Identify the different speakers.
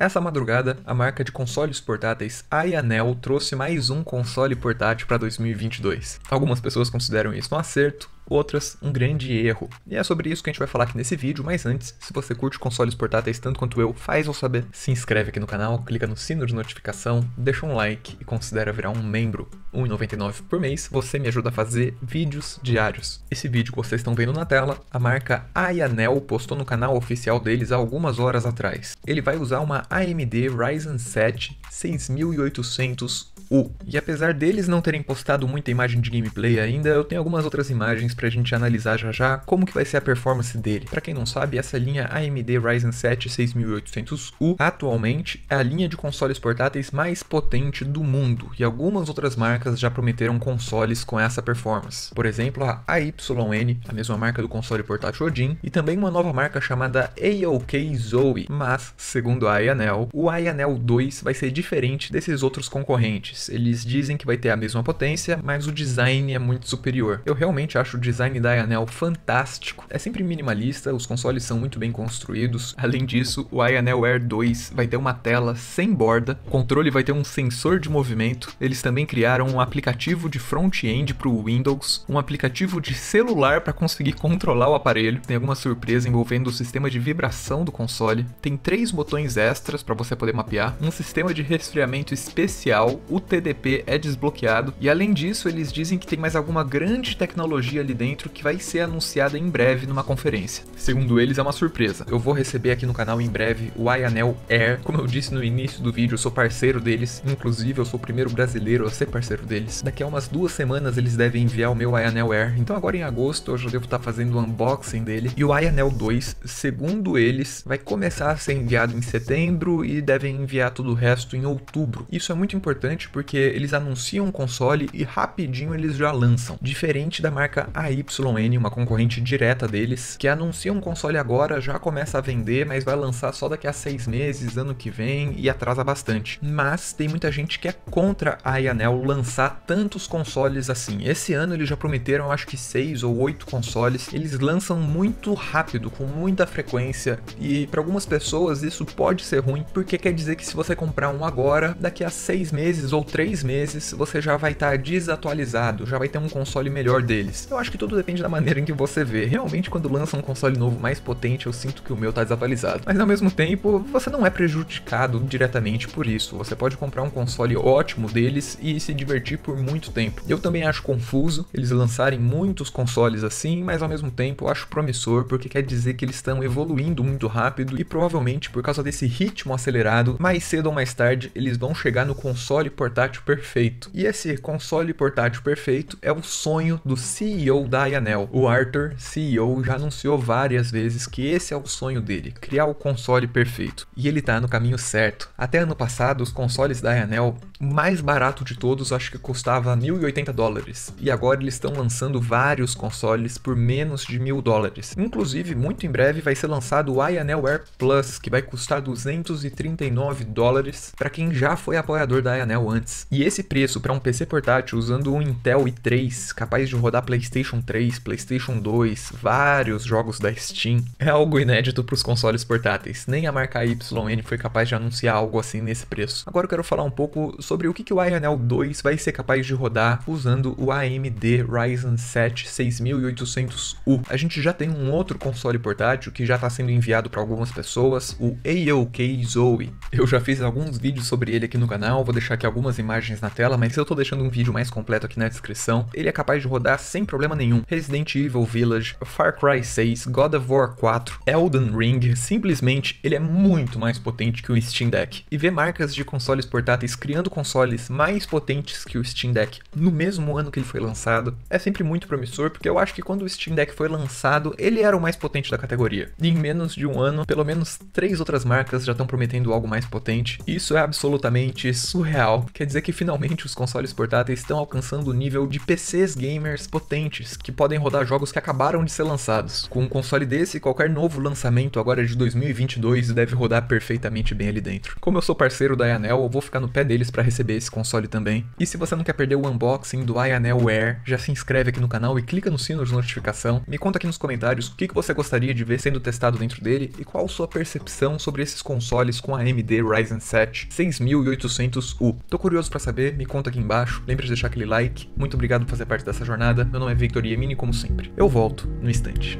Speaker 1: Essa madrugada, a marca de consoles portáteis Ayanel trouxe mais um console portátil para 2022. Algumas pessoas consideram isso um acerto, outras um grande erro. E é sobre isso que a gente vai falar aqui nesse vídeo, mas antes, se você curte consoles portáteis tanto quanto eu, faz ou saber, se inscreve aqui no canal, clica no sino de notificação, deixa um like e considera virar um membro. R$ 1,99 por mês, você me ajuda a fazer vídeos diários. Esse vídeo que vocês estão vendo na tela, a marca Ayanel postou no canal oficial deles há algumas horas atrás. Ele vai usar uma AMD Ryzen 7 6800 U. E apesar deles não terem postado muita imagem de gameplay ainda, eu tenho algumas outras imagens pra gente analisar já já como que vai ser a performance dele. Pra quem não sabe, essa linha AMD Ryzen 7 6800U atualmente é a linha de consoles portáteis mais potente do mundo e algumas outras marcas já prometeram consoles com essa performance. Por exemplo, a AYN, a mesma marca do console portátil Odin, e também uma nova marca chamada AOK Zoe. Mas, segundo a Ayanel, o Ayanel 2 vai ser diferente desses outros concorrentes. Eles dizem que vai ter a mesma potência, mas o design é muito superior. Eu realmente acho o design da Ayanel fantástico. É sempre minimalista, os consoles são muito bem construídos. Além disso, o Ayanel Air 2 vai ter uma tela sem borda, o controle vai ter um sensor de movimento. Eles também criaram um aplicativo de front-end para o Windows, um aplicativo de celular para conseguir controlar o aparelho. Tem alguma surpresa envolvendo o sistema de vibração do console. Tem três botões extras para você poder mapear, um sistema de resfriamento especial, o TDP é desbloqueado. E além disso, eles dizem que tem mais alguma grande tecnologia ali dentro que vai ser anunciada em breve numa conferência. Segundo eles, é uma surpresa. Eu vou receber aqui no canal em breve o Ayanel Air. Como eu disse no início do vídeo, eu sou parceiro deles. Inclusive, eu sou o primeiro brasileiro a ser parceiro deles. Daqui a umas duas semanas eles devem enviar o meu Ayanel Air. Então agora em agosto eu já devo estar fazendo o um unboxing dele. E o Ayanel 2, segundo eles, vai começar a ser enviado em setembro e devem enviar todo o resto em outubro. Isso é muito importante porque porque eles anunciam um console e rapidinho eles já lançam. Diferente da marca AYN, uma concorrente direta deles, que anuncia um console agora, já começa a vender, mas vai lançar só daqui a seis meses, ano que vem e atrasa bastante. Mas tem muita gente que é contra a Ianel lançar tantos consoles assim. Esse ano eles já prometeram, acho que seis ou oito consoles. Eles lançam muito rápido, com muita frequência, e para algumas pessoas isso pode ser ruim, porque quer dizer que se você comprar um agora, daqui a seis meses ou 3 meses você já vai estar tá desatualizado, já vai ter um console melhor deles. Eu acho que tudo depende da maneira em que você vê. Realmente, quando lança um console novo mais potente, eu sinto que o meu tá desatualizado. Mas ao mesmo tempo, você não é prejudicado diretamente por isso. Você pode comprar um console ótimo deles e se divertir por muito tempo. Eu também acho confuso eles lançarem muitos consoles assim, mas ao mesmo tempo acho promissor porque quer dizer que eles estão evoluindo muito rápido e provavelmente por causa desse ritmo acelerado, mais cedo ou mais tarde eles vão chegar no console portátil portátil perfeito. E esse console portátil perfeito é o sonho do CEO da IANEL, O Arthur, CEO, já anunciou várias vezes que esse é o sonho dele, criar o console perfeito. E ele tá no caminho certo. Até ano passado, os consoles da IANEL o mais barato de todos, acho que custava 1.080 dólares. E agora eles estão lançando vários consoles por menos de mil dólares. Inclusive, muito em breve vai ser lançado o IANEL Air Plus, que vai custar 239 dólares para quem já foi apoiador da IANEL antes antes. E esse preço para um PC portátil usando um Intel i3, capaz de rodar PlayStation 3, PlayStation 2, vários jogos da Steam, é algo inédito para os consoles portáteis. Nem a marca YN foi capaz de anunciar algo assim nesse preço. Agora eu quero falar um pouco sobre o que, que o Iron 2 vai ser capaz de rodar usando o AMD Ryzen 7 6800U. A gente já tem um outro console portátil que já está sendo enviado para algumas pessoas, o AOK Zoe. Eu já fiz alguns vídeos sobre ele aqui no canal, vou deixar aqui algumas algumas imagens na tela, mas eu tô deixando um vídeo mais completo aqui na descrição. Ele é capaz de rodar sem problema nenhum Resident Evil Village, Far Cry 6, God of War 4, Elden Ring, simplesmente ele é muito mais potente que o Steam Deck. E ver marcas de consoles portáteis criando consoles mais potentes que o Steam Deck no mesmo ano que ele foi lançado é sempre muito promissor, porque eu acho que quando o Steam Deck foi lançado, ele era o mais potente da categoria. E em menos de um ano, pelo menos três outras marcas já estão prometendo algo mais potente. Isso é absolutamente surreal. Quer dizer que finalmente os consoles portáteis estão alcançando o nível de PCs gamers potentes, que podem rodar jogos que acabaram de ser lançados. Com um console desse, qualquer novo lançamento agora de 2022 deve rodar perfeitamente bem ali dentro. Como eu sou parceiro da Anel, eu vou ficar no pé deles para receber esse console também. E se você não quer perder o unboxing do Anel Air, já se inscreve aqui no canal e clica no sino de notificação. Me conta aqui nos comentários o que você gostaria de ver sendo testado dentro dele e qual sua percepção sobre esses consoles com a AMD Ryzen 7 6800U. Tô curioso para saber? Me conta aqui embaixo. Lembre de deixar aquele like. Muito obrigado por fazer parte dessa jornada. Meu nome é Victor Yemini, como sempre. Eu volto no instante.